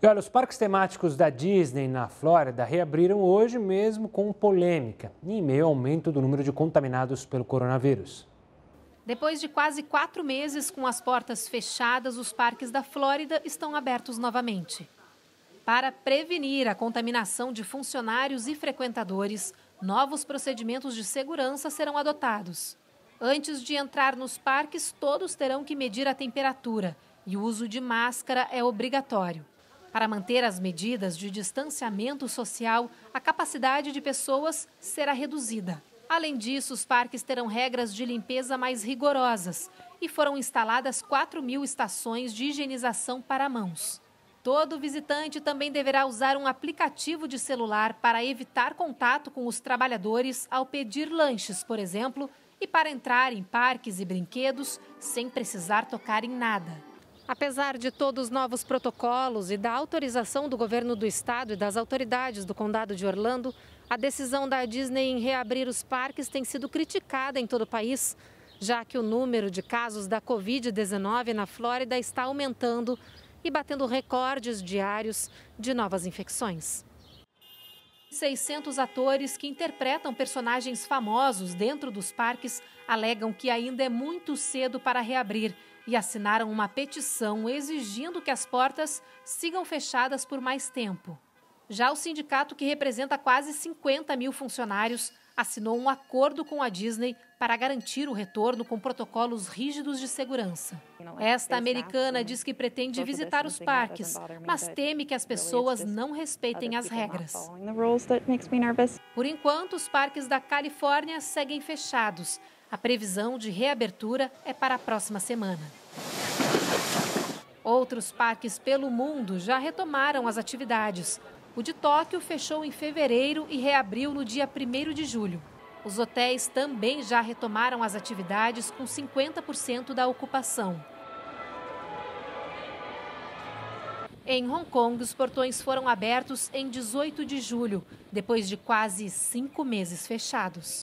E olha, os parques temáticos da Disney na Flórida reabriram hoje mesmo com polêmica, em meio ao aumento do número de contaminados pelo coronavírus. Depois de quase quatro meses com as portas fechadas, os parques da Flórida estão abertos novamente. Para prevenir a contaminação de funcionários e frequentadores, novos procedimentos de segurança serão adotados. Antes de entrar nos parques, todos terão que medir a temperatura e o uso de máscara é obrigatório. Para manter as medidas de distanciamento social, a capacidade de pessoas será reduzida. Além disso, os parques terão regras de limpeza mais rigorosas e foram instaladas 4 mil estações de higienização para mãos. Todo visitante também deverá usar um aplicativo de celular para evitar contato com os trabalhadores ao pedir lanches, por exemplo, e para entrar em parques e brinquedos sem precisar tocar em nada. Apesar de todos os novos protocolos e da autorização do governo do estado e das autoridades do condado de Orlando, a decisão da Disney em reabrir os parques tem sido criticada em todo o país, já que o número de casos da Covid-19 na Flórida está aumentando e batendo recordes diários de novas infecções. 600 atores que interpretam personagens famosos dentro dos parques alegam que ainda é muito cedo para reabrir e assinaram uma petição exigindo que as portas sigam fechadas por mais tempo. Já o sindicato, que representa quase 50 mil funcionários, assinou um acordo com a Disney para garantir o retorno com protocolos rígidos de segurança. É Esta americana diz que pretende visitar os parques, mas teme que as pessoas não respeitem as regras. Por enquanto, os parques da Califórnia seguem fechados a previsão de reabertura é para a próxima semana. Outros parques pelo mundo já retomaram as atividades. O de Tóquio fechou em fevereiro e reabriu no dia 1 de julho. Os hotéis também já retomaram as atividades com 50% da ocupação. Em Hong Kong, os portões foram abertos em 18 de julho, depois de quase cinco meses fechados.